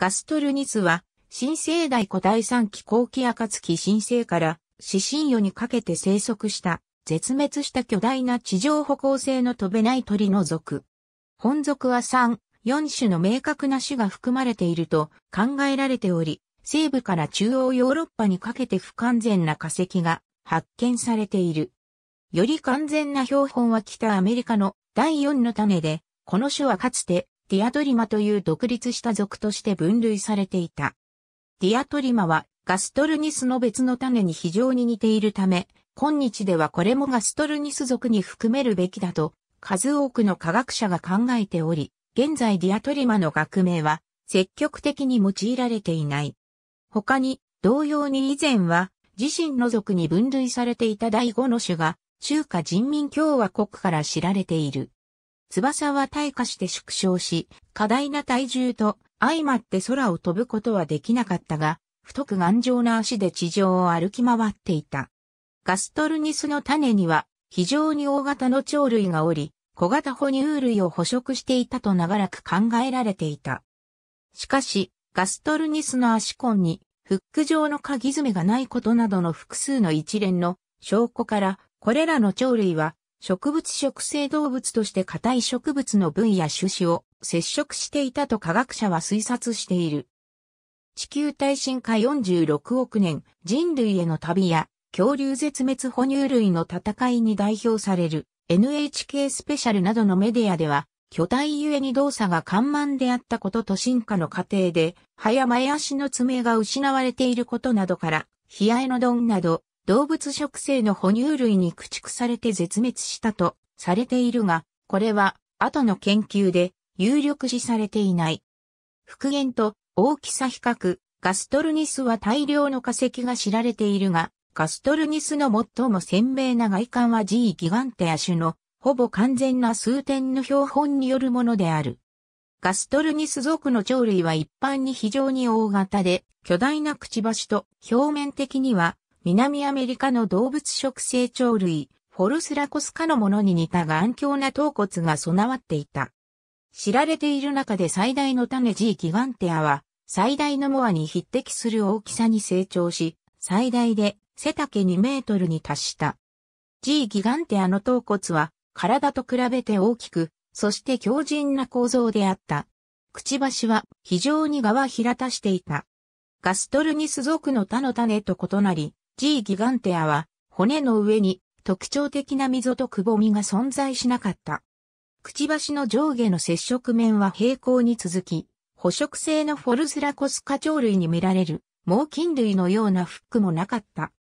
ガストルニスは、新生代古代三期後期暁新生から死神魚にかけて生息した、絶滅した巨大な地上歩行性の飛べない鳥の属。本属は3、4種の明確な種が含まれていると考えられており、西部から中央ヨーロッパにかけて不完全な化石が発見されている。より完全な標本は北アメリカの第4の種で、この種はかつてディアトリマという独立した属として分類されていた。ディアトリマはガストルニスの別の種に非常に似ているため、今日ではこれもガストルニス属に含めるべきだと、数多くの科学者が考えており、現在ディアトリマの学名は積極的に用いられていない。他に、同様に以前は自身の族に分類されていた第5の種が中華人民共和国から知られている。翼は退化して縮小し、過大な体重と相まって空を飛ぶことはできなかったが、太く頑丈な足で地上を歩き回っていた。ガストルニスの種には非常に大型の鳥類がおり、小型哺乳類を捕食していたと長らく考えられていた。しかし、ガストルニスの足根にフック状の鍵爪がないことなどの複数の一連の証拠から、これらの鳥類は植物食性動物として硬い植物の部位や種子を接触していたと科学者は推察している。地球耐震化46億年、人類への旅や、恐竜絶滅哺乳類の戦いに代表される NHK スペシャルなどのメディアでは、巨体ゆえに動作が緩慢であったことと進化の過程で、葉や前足の爪が失われていることなどから、冷やえのンなど、動物食性の哺乳類に駆逐されて絶滅したとされているが、これは後の研究で有力視されていない。復元と大きさ比較、ガストルニスは大量の化石が知られているが、ガストルニスの最も鮮明な外観は G ギガンテア種のほぼ完全な数点の標本によるものである。ガストルニス属の鳥類は一般に非常に大型で、巨大なくちばしと表面的には南アメリカの動物食成鳥類、フォルスラコス科のものに似た頑強な頭骨が備わっていた。知られている中で最大の種 G ギガンテアは、最大のモアに匹敵する大きさに成長し、最大で背丈2メートルに達した。G ギガンテアの頭骨は、体と比べて大きく、そして強靭な構造であった。くちばしは非常に側平たしていた。ガストルニス属の他の種と異なり、G ギガンテアは、骨の上に特徴的な溝とくぼみが存在しなかった。くちばしの上下の接触面は平行に続き、捕食性のフォルズラコス科鳥類に見られる、猛禽類のようなフックもなかった。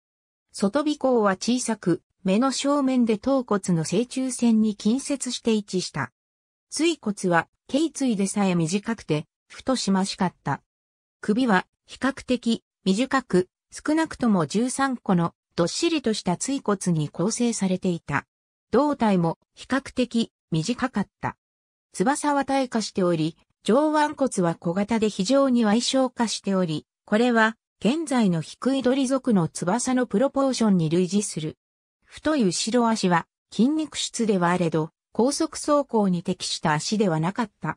外尾行は小さく、目の正面で頭骨の正中線に近接して位置した。椎骨は、頸椎でさえ短くて、太しましかった。首は、比較的、短く、少なくとも13個のどっしりとした椎骨に構成されていた。胴体も比較的短かった。翼は退化しており、上腕骨は小型で非常に矮小化しており、これは現在の低い鳥族の翼のプロポーションに類似する。太い後ろ足は筋肉質ではあれど、高速走行に適した足ではなかった。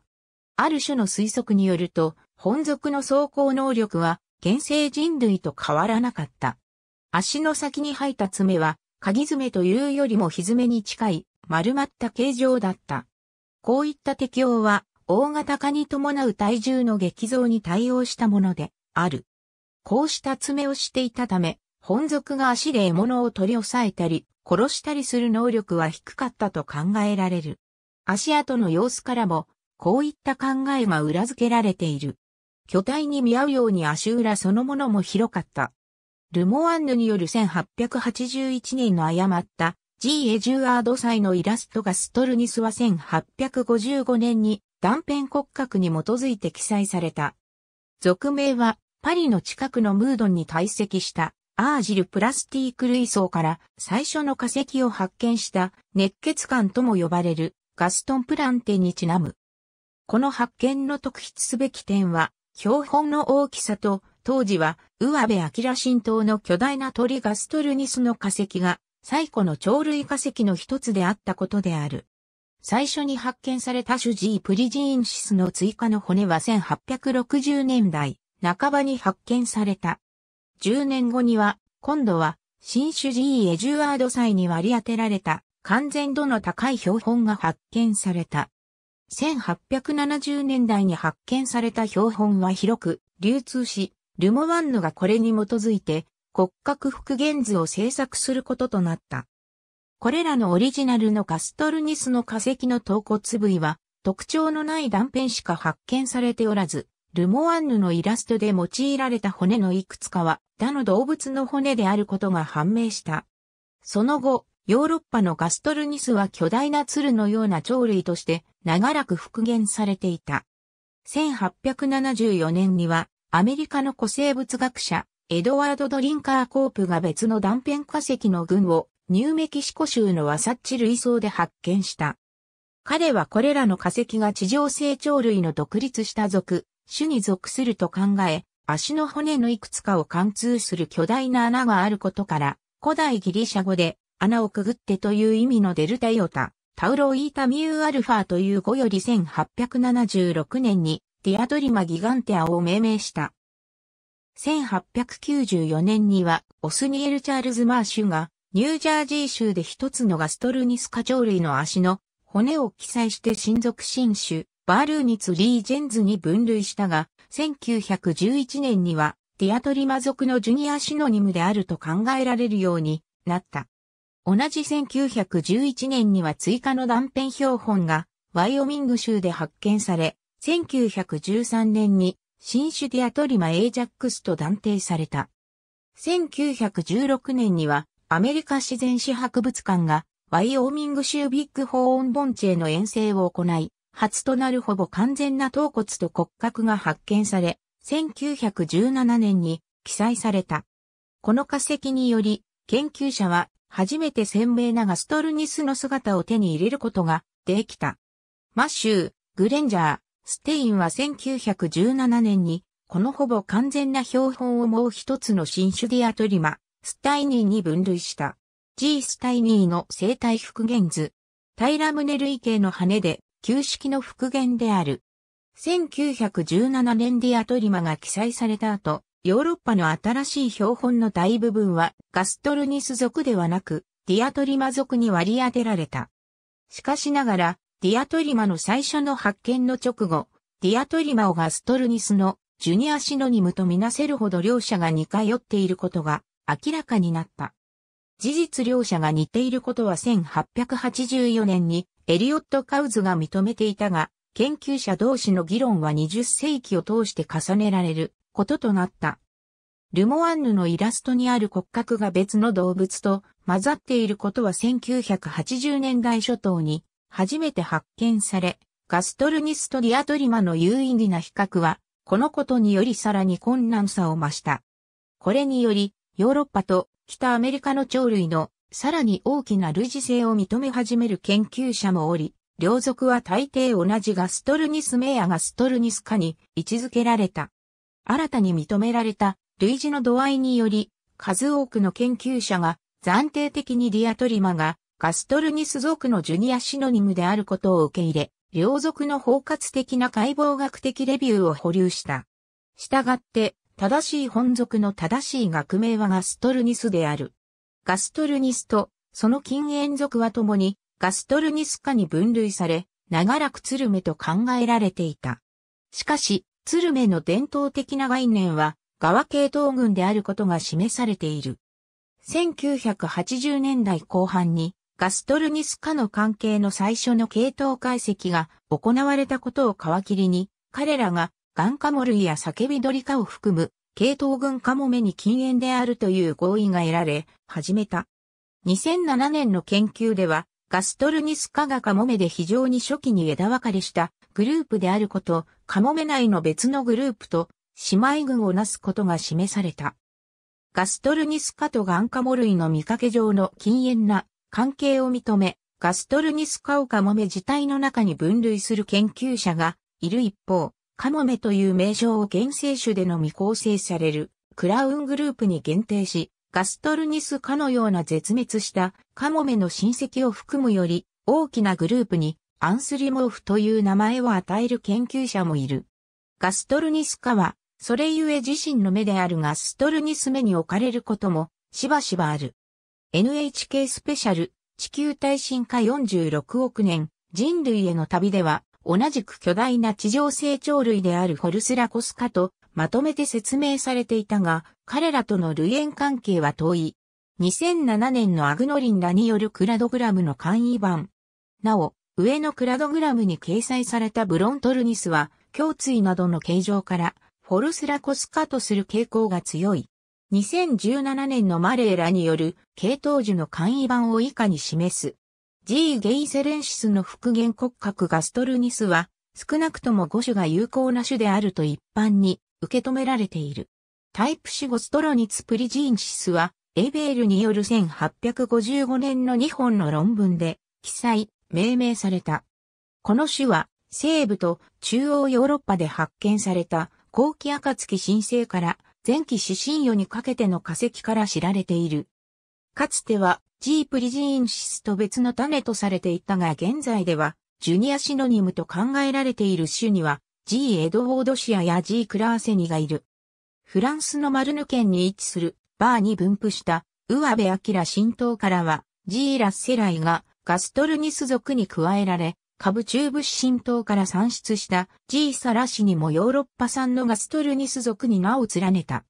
ある種の推測によると、本属の走行能力は現世人類と変わらなかった。足の先に吐いた爪は、鍵爪というよりもひ爪に近い丸まった形状だった。こういった適応は、大型化に伴う体重の激増に対応したものである。こうした爪をしていたため、本族が足で獲物を取り押さえたり、殺したりする能力は低かったと考えられる。足跡の様子からも、こういった考えが裏付けられている。巨体に見合うように足裏そのものも広かった。ルモアンヌによる1881年の誤った G エジュアード祭のイラストがストルニスは1855年に断片骨格に基づいて記載された。俗名はパリの近くのムードンに堆積したアージルプラスティーク類層から最初の化石を発見した熱血感とも呼ばれるガストンプランテにちなむ。この発見の特筆すべき点は標本の大きさと、当時は、上部明神島の巨大な鳥ガストルニスの化石が、最古の鳥類化石の一つであったことである。最初に発見された主治ジー・プリジーンシスの追加の骨は1860年代半ばに発見された。10年後には、今度は、新種医エジュアード祭に割り当てられた完全度の高い標本が発見された。1870年代に発見された標本は広く流通し、ルモワンヌがこれに基づいて骨格復元図を制作することとなった。これらのオリジナルのカストルニスの化石の頭骨部位は特徴のない断片しか発見されておらず、ルモワンヌのイラストで用いられた骨のいくつかは他の動物の骨であることが判明した。その後、ヨーロッパのガストルニスは巨大な鶴のような鳥類として長らく復元されていた。1874年にはアメリカの古生物学者エドワード・ドリンカー・コープが別の断片化石の群をニューメキシコ州のワサッチ類層で発見した。彼はこれらの化石が地上成鳥類の独立した属、種に属すると考え、足の骨のいくつかを貫通する巨大な穴があることから、古代ギリシャ語で穴をくぐってという意味のデルタイオタ、タウロイータミューアルファという語より1876年にディアドリマギガンテアを命名した。1894年にはオスニエル・チャールズ・マーシュがニュージャージー州で一つのガストルニスカ鳥類の足の骨を記載して親族新種バールーニツ・リージェンズに分類したが、1911年にはディアトリマ族のジュニアシノニムであると考えられるようになった。同じ1911年には追加の断片標本がワイオミング州で発見され、1913年に新種ディアトリマ・エージャックスと断定された。1916年にはアメリカ自然史博物館がワイオミング州ビッグホーン盆地への遠征を行い、初となるほぼ完全な頭骨と骨格が発見され、1917年に記載された。この化石により、研究者は初めて鮮明なガストルニスの姿を手に入れることができた。マッシュー、グレンジャー、ステインは1917年に、このほぼ完全な標本をもう一つの新種ディアトリマ、スタイニーに分類した。G スタイニーの生態復元図。タイラムネ類型の羽で、旧式の復元である。1917年ディアトリマが記載された後、ヨーロッパの新しい標本の大部分はガストルニス族ではなくディアトリマ族に割り当てられた。しかしながら、ディアトリマの最初の発見の直後、ディアトリマをガストルニスのジュニアシノニムとみなせるほど両者が似通っていることが明らかになった。事実両者が似ていることは1884年にエリオット・カウズが認めていたが、研究者同士の議論は20世紀を通して重ねられることとなった。ルモアンヌのイラストにある骨格が別の動物と混ざっていることは1980年代初頭に初めて発見され、ガストルニストディアトリマの有意義な比較は、このことによりさらに困難さを増した。これにより、ヨーロッパと北アメリカの鳥類のさらに大きな類似性を認め始める研究者もおり、両族は大抵同じガストルニスメやガストルニス科に位置づけられた。新たに認められた類似の度合いにより、数多くの研究者が暫定的にディアトリマがガストルニス族のジュニアシノニムであることを受け入れ、両族の包括的な解剖学的レビューを保留した。したがって、正しい本族の正しい学名はガストルニスである。ガストルニスとその近縁族は共にガストルニス科に分類され、長らくツルメと考えられていた。しかし、ツルメの伝統的な概念は、側系統群であることが示されている。1980年代後半に、ガストルニス科の関係の最初の系統解析が行われたことを皮切りに、彼らがガンカモ類や叫び鳥科を含む系統群カモメに禁煙であるという合意が得られ、始めた。2007年の研究では、ガストルニス科がカモメで非常に初期に枝分かれしたグループであること、カモメ内の別のグループと姉妹群をなすことが示された。ガストルニス科とガンカモ類の見かけ上の禁煙な関係を認め、ガストルニス科をカモメ自体の中に分類する研究者がいる一方、カモメという名称を原生種でのみ構成されるクラウングループに限定し、ガストルニス科のような絶滅したカモメの親戚を含むより大きなグループにアンスリモーフという名前を与える研究者もいる。ガストルニス科は、それゆえ自身の目であるガストルニス目に置かれることもしばしばある。NHK スペシャル地球耐震化46億年人類への旅では同じく巨大な地上成長類であるホルスラコスカとまとめて説明されていたが、彼らとの類縁関係は遠い。2007年のアグノリンらによるクラドグラムの簡易版。なお、上のクラドグラムに掲載されたブロントルニスは、胸椎などの形状から、フォルスラコスカとする傾向が強い。2017年のマレーらによる、系統樹の簡易版を以下に示す。G. ゲイセレンシスの復元骨格ガストルニスは、少なくとも5種が有効な種であると一般に受け止められている。タイプ死ゴストロニツプリジーンシスは、エベールによる1855年の2本の論文で、記載、命名された。この種は、西部と中央ヨーロッパで発見された、後期暁新生から、前期死神予にかけての化石から知られている。かつては、ジープリジーンシスと別の種とされていたが現在では、ジュニアシノニムと考えられている種には、G. エドウォードシアや G. クラーセニがいる。フランスのマルヌ県に位置するバーに分布したウアベアキラ新島からは G. ラッセライがガストルニス族に加えられ、チュ中部新島から産出した G. サラシにもヨーロッパ産のガストルニス族に名を連ねた。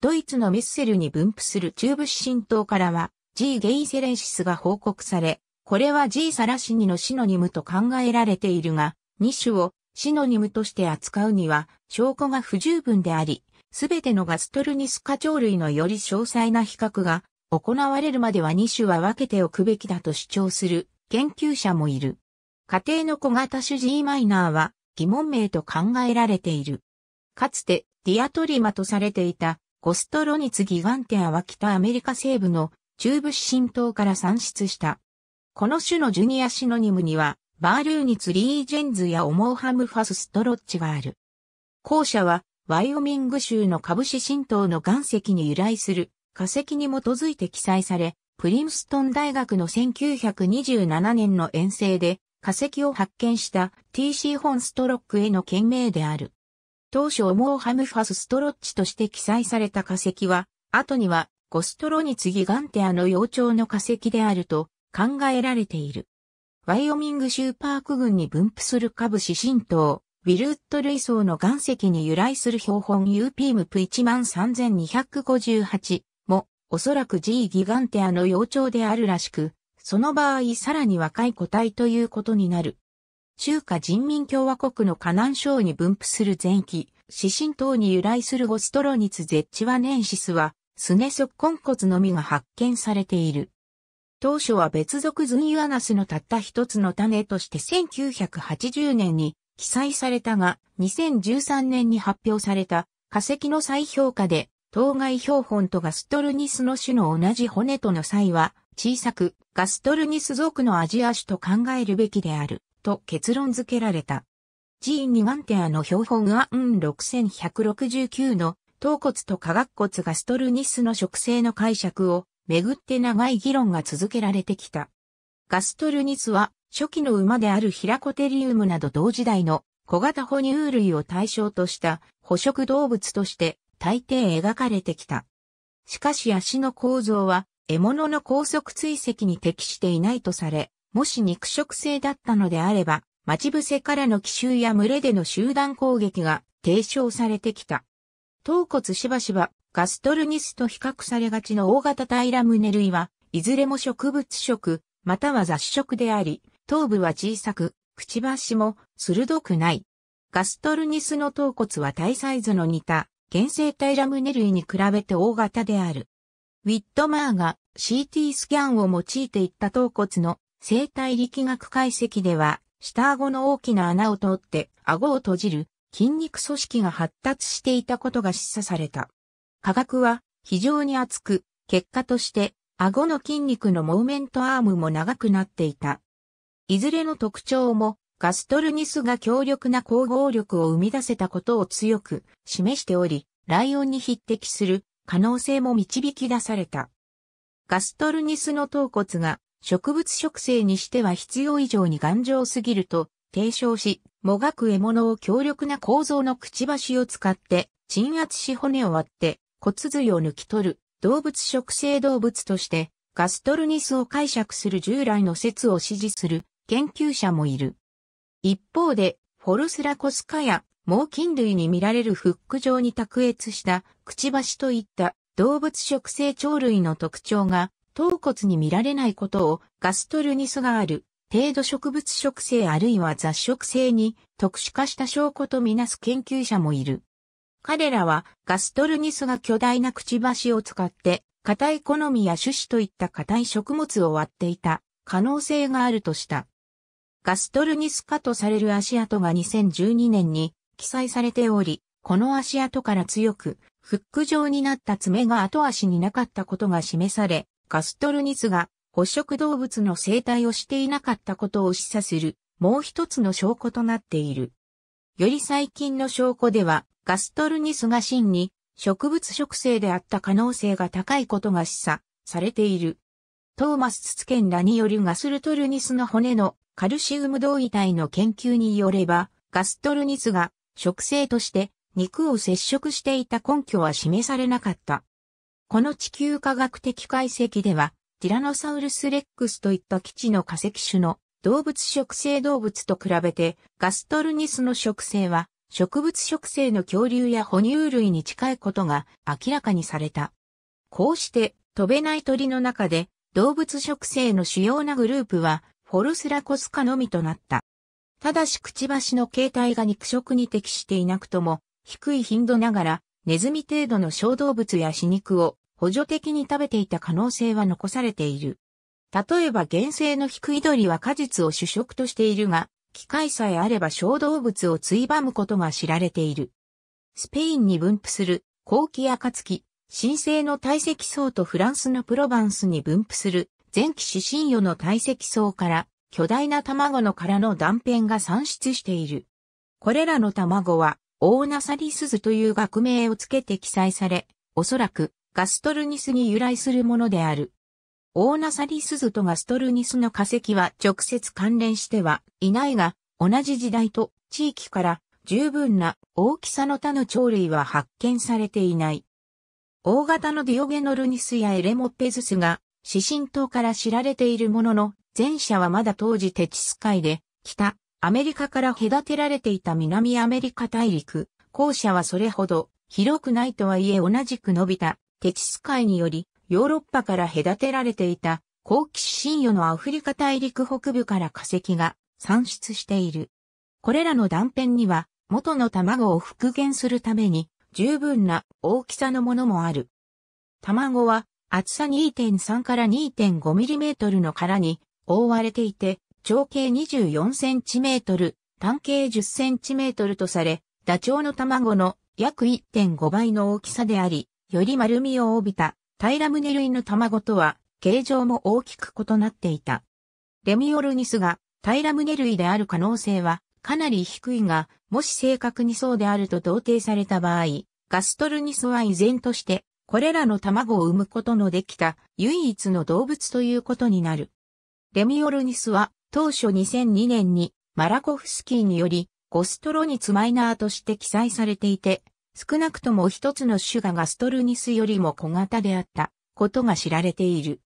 ドイツのメッセルに分布する中部新島からは G. ゲイセレンシスが報告され、これは G サラシニのシノニムと考えられているが、2種をシノニムとして扱うには証拠が不十分であり、すべてのガストルニス科鳥類のより詳細な比較が行われるまでは2種は分けておくべきだと主張する研究者もいる。家庭の小型種 G マイナーは疑問名と考えられている。かつてディアトリマとされていたゴストロニツギガンテアは北アメリカ西部の中部新島から産出した。この種のジュニアシノニムにはバールーニツ・リージェンズやオモーハム・ファス・ストロッチがある。後者は、ワイオミング州の株式神道の岩石に由来する化石に基づいて記載され、プリンストン大学の1927年の遠征で化石を発見した TC ホンストロックへの件名である。当初オモーハムファスストロッチとして記載された化石は、後にはゴストロに次ガンテアの幼鳥の化石であると考えられている。ワイオミング州パーク群に分布する株部指針島、ウィルット類層の岩石に由来する標本 U ピームプ13258も、おそらく G ギガンテアの幼鳥であるらしく、その場合さらに若い個体ということになる。中華人民共和国の河南省に分布する前期、指針島に由来するゴストロニツゼッチワネンシスは、スネソッコンコツのみが発見されている。当初は別属ズニアナスのたった一つの種として1980年に記載されたが、2013年に発表された化石の再評価で、当該標本とガストルニスの種の同じ骨との際は、小さくガストルニス属のアジア種と考えるべきである、と結論付けられた。G2 ガンテアの標本は、うん、6169の頭骨と下顎骨ガストルニスの植生の解釈をめぐって長い議論が続けられてきた。ガストルニスは初期の馬であるヒラコテリウムなど同時代の小型哺乳類を対象とした捕食動物として大抵描かれてきた。しかし足の構造は獲物の高速追跡に適していないとされ、もし肉食性だったのであれば、待ち伏せからの奇襲や群れでの集団攻撃が提唱されてきた。頭骨しばしばガストルニスと比較されがちの大型タイラムネ類は、いずれも植物食、または雑食であり、頭部は小さく、くちばしも鋭くない。ガストルニスの頭骨は体サイズの似た、原生ムネ類に比べて大型である。ウィットマーが CT スキャンを用いていった頭骨の生体力学解析では、下顎の大きな穴を通って顎を閉じる筋肉組織が発達していたことが示唆された。下学は非常に厚く、結果として顎の筋肉のモーメントアームも長くなっていた。いずれの特徴もガストルニスが強力な光合力を生み出せたことを強く示しており、ライオンに匹敵する可能性も導き出された。ガストルニスの頭骨が植物植生にしては必要以上に頑丈すぎると提唱し、もがく獲物を強力な構造のくちばしを使って鎮圧し骨を割って骨髄を抜き取る動物食性動物としてガストルニスを解釈する従来の説を支持する研究者もいる。一方で、フォルスラコスカや猛禽類に見られるフック状に卓越したくちばしといった動物食性鳥類の特徴が頭骨に見られないことをガストルニスがある程度植物食性あるいは雑食性に特殊化した証拠とみなす研究者もいる。彼らはガストルニスが巨大なくちばしを使って硬い好みや種子といった硬い食物を割っていた可能性があるとした。ガストルニス化とされる足跡が2012年に記載されており、この足跡から強くフック状になった爪が後足になかったことが示され、ガストルニスが捕食動物の生態をしていなかったことを示唆するもう一つの証拠となっている。より最近の証拠では、ガストルニスが真に植物植生であった可能性が高いことが示唆されている。トーマス・ツツケンらによるガスルトルニスの骨のカルシウム同位体の研究によれば、ガストルニスが植生として肉を接触していた根拠は示されなかった。この地球科学的解析では、ティラノサウルスレックスといった基地の化石種の動物植生動物と比べてガストルニスの植生は植物植生の恐竜や哺乳類に近いことが明らかにされた。こうして飛べない鳥の中で動物植生の主要なグループはフォルスラコスカのみとなった。ただしくちばしの形態が肉食に適していなくとも低い頻度ながらネズミ程度の小動物や死肉を補助的に食べていた可能性は残されている。例えば原生の低い鳥は果実を主食としているが、機械さえあれば小動物をついばむことが知られている。スペインに分布する後期暁、新生の堆積層とフランスのプロバンスに分布する前期指針魚の堆積層から巨大な卵の殻の断片が産出している。これらの卵はオーナサリスズという学名をつけて記載され、おそらくガストルニスに由来するものである。オーナサリスズとガストルニスの化石は直接関連してはいないが、同じ時代と地域から十分な大きさの他の鳥類は発見されていない。大型のディオゲノルニスやエレモペズスが死神島から知られているものの、前者はまだ当時テチス海で、北、アメリカから隔てられていた南アメリカ大陸、後者はそれほど広くないとはいえ同じく伸びたテチス海によりヨーロッパから隔てられていた、後期新与のアフリカ大陸北部から化石が産出している。これらの断片には、元の卵を復元するために、十分な大きさのものもある。卵は、厚さ2.3から2 5トルの殻に覆われていて、長径2 4トル、単径1 0トルとされ、ダチョウの卵の約1.5倍の大きさであり、より丸みを帯びた平胸類の卵とは、形状も大きく異なっていた。レミオルニスが平胸類である可能性はかなり低いが、もし正確にそうであると同定された場合、ガストルニスは依然として、これらの卵を産むことのできた唯一の動物ということになる。レミオルニスは当初2002年にマラコフスキーによりゴストロニツマイナーとして記載されていて、少なくとも一つの種がガストルニスよりも小型であったことが知られている。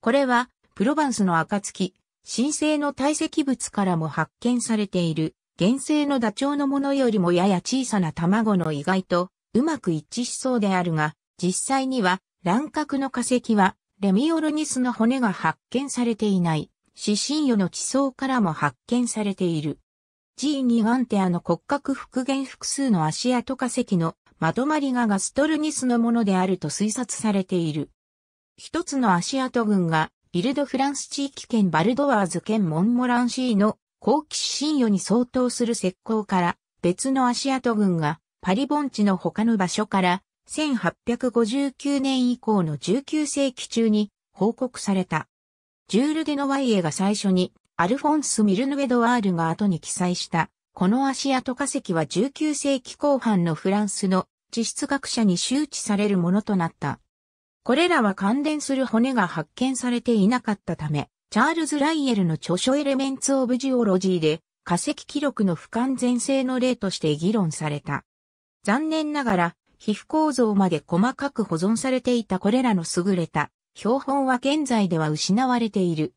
これは、プロヴァンスの暁、神聖の堆積物からも発見されている、原生のダチョウのものよりもやや小さな卵の意外とうまく一致しそうであるが、実際には乱獲の化石はレミオロニスの骨が発見されていない、死神魚の地層からも発見されている。G2 アンテアの骨格復元複数の足跡化石のまとまりがガストルニスのものであると推察されている。一つの足跡群が、イルドフランス地域圏バルドワーズ県モンモランシーの後期深夜に相当する石膏から、別の足跡群が、パリ盆地の他の場所から、1859年以降の19世紀中に報告された。ジュール・デ・ノワイエが最初にアルフォンス・ミルヌエドワールが後に記載した、この足跡化石は19世紀後半のフランスの地質学者に周知されるものとなった。これらは関連する骨が発見されていなかったため、チャールズ・ライエルの著書エレメンツ・オブ・ジオロジーで化石記録の不完全性の例として議論された。残念ながら、皮膚構造まで細かく保存されていたこれらの優れた標本は現在では失われている。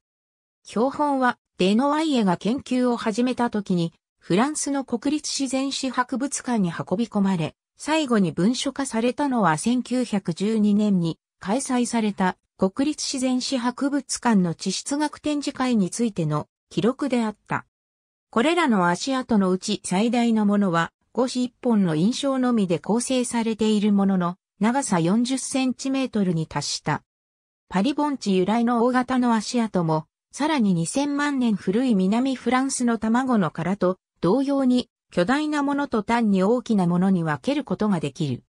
標本はデノワイエが研究を始めた時に、フランスの国立自然史博物館に運び込まれ、最後に文書化されたのは1912年に開催された国立自然史博物館の地質学展示会についての記録であった。これらの足跡のうち最大のものは、五子一本の印象のみで構成されているものの、長さ40センチメートルに達した。パリ盆地由来の大型の足跡もさらに2000万年古い南フランスの卵の殻と同様に巨大なものと単に大きなものに分けることができる。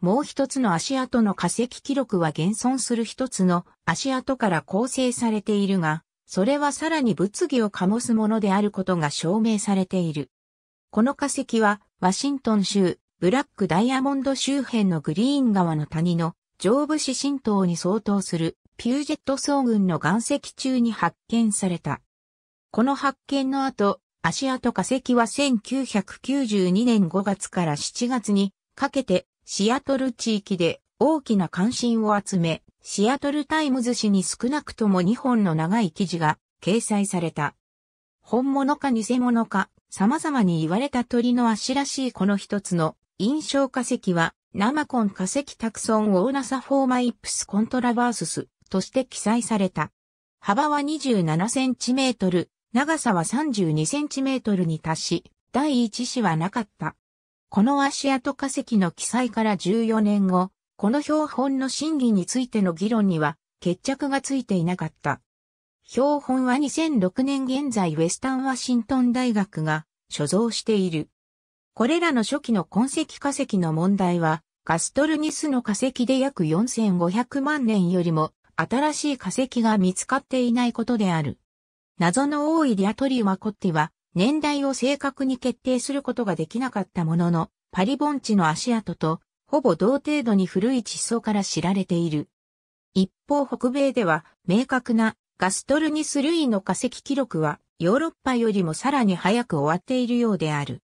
もう一つの足跡の化石記録は現存する一つの足跡から構成されているが、それはさらに物議を醸すものであることが証明されている。この化石は、ワシントン州、ブラックダイヤモンド周辺のグリーン川の谷の上部市神島に相当するピュージェット総群の岩石中に発見された。この発見の後、足跡化石は1992年5月から7月にかけてシアトル地域で大きな関心を集め、シアトルタイムズ紙に少なくとも2本の長い記事が掲載された。本物か偽物か、様々に言われた鳥の足らしいこの一つの印象化石は、ナマコン化石タクソンオーナサフォーマイプスコントラバーススとして記載された。幅は27センチメートル、長さは32センチメートルに達し、第一子はなかった。この足跡化石の記載から14年後、この標本の審議についての議論には決着がついていなかった。標本は2006年現在ウェスタンワシントン大学が所蔵している。これらの初期の痕跡化石の問題は、ガストルニスの化石で約4500万年よりも新しい化石が見つかっていないことである。謎の多いディアトリウマコッティは、年代を正確に決定することができなかったものの、パリ盆地の足跡と、ほぼ同程度に古い地層から知られている。一方北米では、明確なガストルニス類の化石記録は、ヨーロッパよりもさらに早く終わっているようである。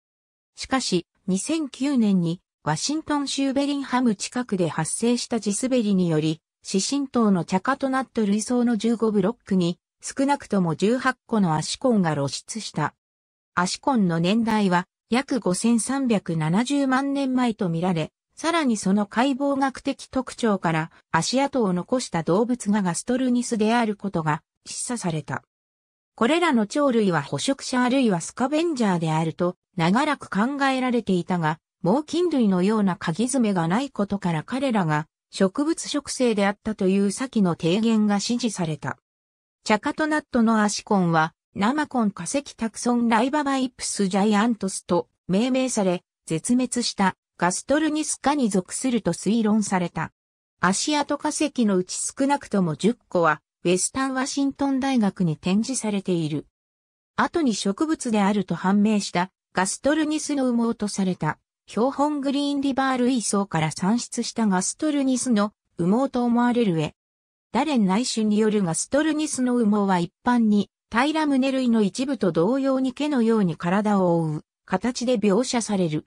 しかし、2009年に、ワシントン州ベリンハム近くで発生した地滑りにより、四神島の茶化となった類想の15ブロックに、少なくとも18個のアシコンが露出した。アシコンの年代は約5370万年前とみられ、さらにその解剖学的特徴から足跡を残した動物がガストルニスであることが示唆された。これらの鳥類は捕食者あるいはスカベンジャーであると長らく考えられていたが、猛禽類のような鍵爪がないことから彼らが植物植生であったという先の提言が支持された。チャカトナットのアシコンは、ナマコン化石タクソンライババイプスジャイアントスと命名され、絶滅したガストルニスカに属すると推論された。アシアト化石のうち少なくとも10個は、ウェスタンワシントン大学に展示されている。後に植物であると判明したガストルニスの羽毛とされた。標本グリーンリバー類層から産出したガストルニスの羽毛と思われる絵。ダレン内種によるガストルニスの羽毛は一般に、平ラムネ類の一部と同様に毛のように体を覆う形で描写される。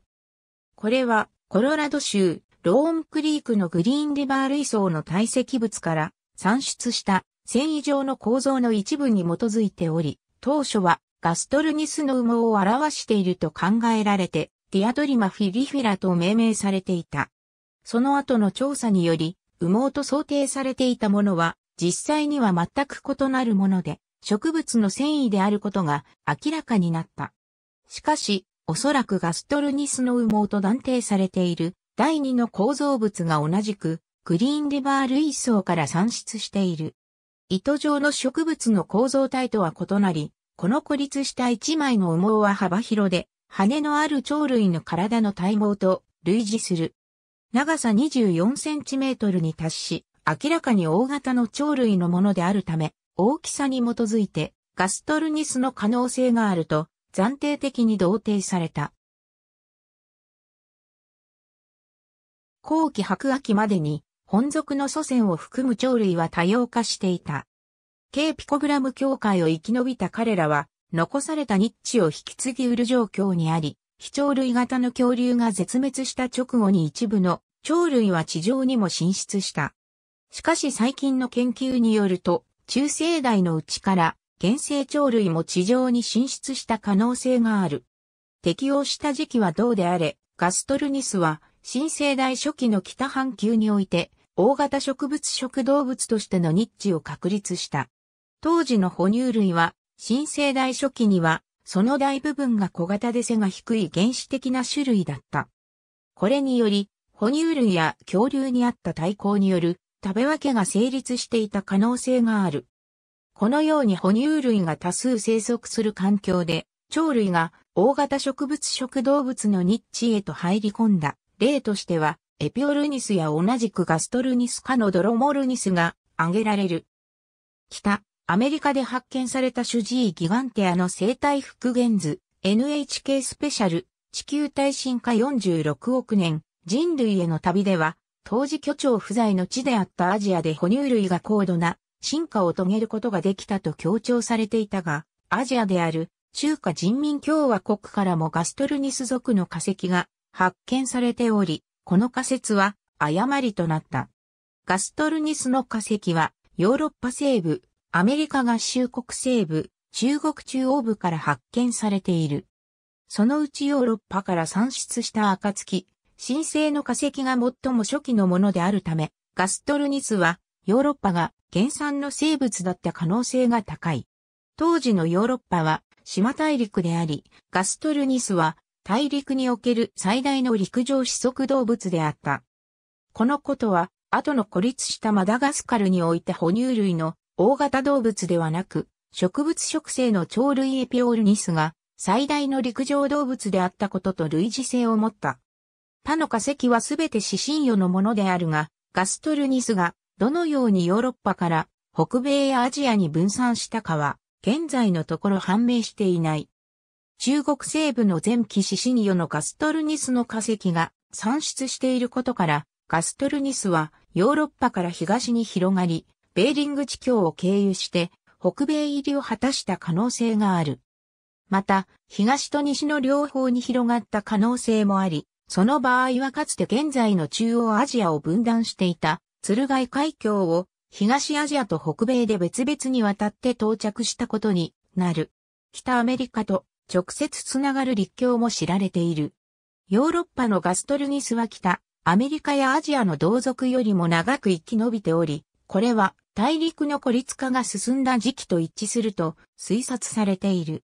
これはコロラド州ローンクリークのグリーンリバー類層の堆積物から産出した繊維状の構造の一部に基づいており、当初はガストルニスの羽毛を表していると考えられてディアドリマ・フィリフィラと命名されていた。その後の調査により、羽毛と想定されていたものは、実際には全く異なるもので、植物の繊維であることが明らかになった。しかし、おそらくガストルニスの羽毛と断定されている第二の構造物が同じくグリーンリバー類層から産出している。糸状の植物の構造体とは異なり、この孤立した一枚の羽毛は幅広で、羽のある鳥類の体の体毛と類似する。長さ24センチメートルに達し、明らかに大型の鳥類のものであるため、大きさに基づいてガストルニスの可能性があると暫定的に同定された。後期白亜紀までに本属の祖先を含む鳥類は多様化していた。ーピコグラム協会を生き延びた彼らは残されたニッチを引き継ぎ売る状況にあり、非鳥類型の恐竜が絶滅した直後に一部の鳥類は地上にも進出した。しかし最近の研究によると、中生代のうちから原生鳥類も地上に進出した可能性がある。適応した時期はどうであれ、ガストルニスは新生代初期の北半球において大型植物食動物としてのニッチを確立した。当時の哺乳類は新生代初期には、その大部分が小型で背が低い原始的な種類だった。これにより、哺乳類や恐竜にあった対抗による食べ分けが成立していた可能性がある。このように哺乳類が多数生息する環境で、鳥類が大型植物食動物のニッチへと入り込んだ例としては、エピオルニスや同じくガストルニス科のドロモルニスが挙げられる。北、アメリカで発見された主治医ギガンテアの生態復元図、NHK スペシャル、地球耐震化46億年、人類への旅では、当時巨長不在の地であったアジアで哺乳類が高度な進化を遂げることができたと強調されていたが、アジアである中華人民共和国からもガストルニス族の化石が発見されており、この仮説は誤りとなった。ガストルニスの化石はヨーロッパ西部アメリカ合衆国西部、中国中央部から発見されている。そのうちヨーロッパから産出した暁、新生の化石が最も初期のものであるため、ガストルニスはヨーロッパが原産の生物だった可能性が高い。当時のヨーロッパは島大陸であり、ガストルニスは大陸における最大の陸上四足動物であった。このことは、後の孤立したマダガスカルにおいて哺乳類の大型動物ではなく、植物植生の鳥類エピオルニスが最大の陸上動物であったことと類似性を持った。他の化石はすべて死神魚のものであるが、ガストルニスがどのようにヨーロッパから北米やアジアに分散したかは、現在のところ判明していない。中国西部の前期死神魚のガストルニスの化石が産出していることから、ガストルニスはヨーロッパから東に広がり、ベーリング地峡を経由して北米入りを果たした可能性がある。また、東と西の両方に広がった可能性もあり、その場合はかつて現在の中央アジアを分断していた、鶴貝海峡を東アジアと北米で別々に渡って到着したことになる。北アメリカと直接つながる立教も知られている。ヨーロッパのガストルギスは北、アメリカやアジアの同族よりも長く生き延びており、これは大陸の孤立化が進んだ時期と一致すると推察されている。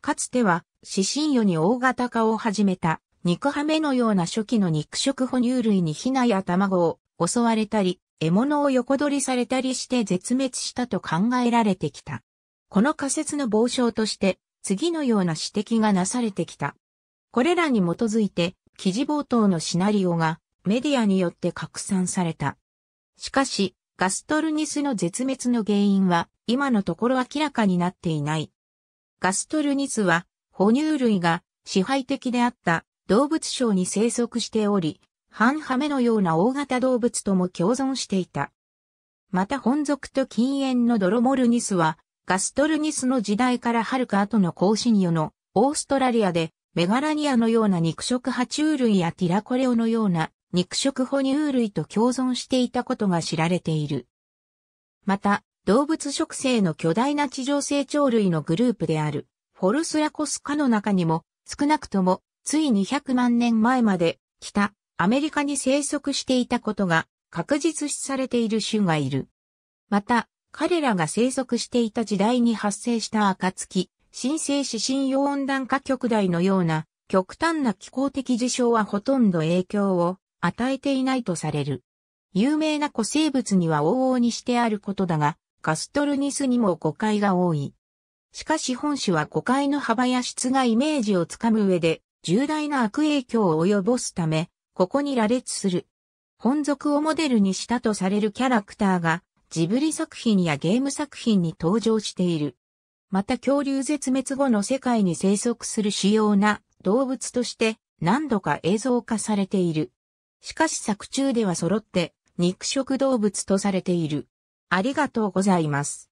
かつては、死神魚に大型化を始めた、肉ハメのような初期の肉食哺乳類にヒナや卵を襲われたり、獲物を横取りされたりして絶滅したと考えられてきた。この仮説の傍証として、次のような指摘がなされてきた。これらに基づいて、記事冒頭のシナリオがメディアによって拡散された。しかし、ガストルニスの絶滅の原因は今のところ明らかになっていない。ガストルニスは哺乳類が支配的であった動物省に生息しており、半ハメのような大型動物とも共存していた。また本属と禁煙のドロモルニスはガストルニスの時代から遥か後の後新魚のオーストラリアでメガラニアのような肉食爬虫類やティラコレオのような肉食哺乳類と共存していたことが知られている。また、動物食性の巨大な地上成長類のグループである、フォルスラコス科の中にも、少なくとも、つい200万年前まで、北、アメリカに生息していたことが、確実視されている種がいる。また、彼らが生息していた時代に発生した暁、新生指針用温暖化極大のような極端な気候的事象はほとんど影響を与えていないとされる。有名な古生物には往々にしてあることだが、カストルニスにも誤解が多い。しかし本種は誤解の幅や質がイメージをつかむ上で、重大な悪影響を及ぼすため、ここに羅列する。本族をモデルにしたとされるキャラクターが、ジブリ作品やゲーム作品に登場している。また恐竜絶滅後の世界に生息する主要な動物として何度か映像化されている。しかし作中では揃って肉食動物とされている。ありがとうございます。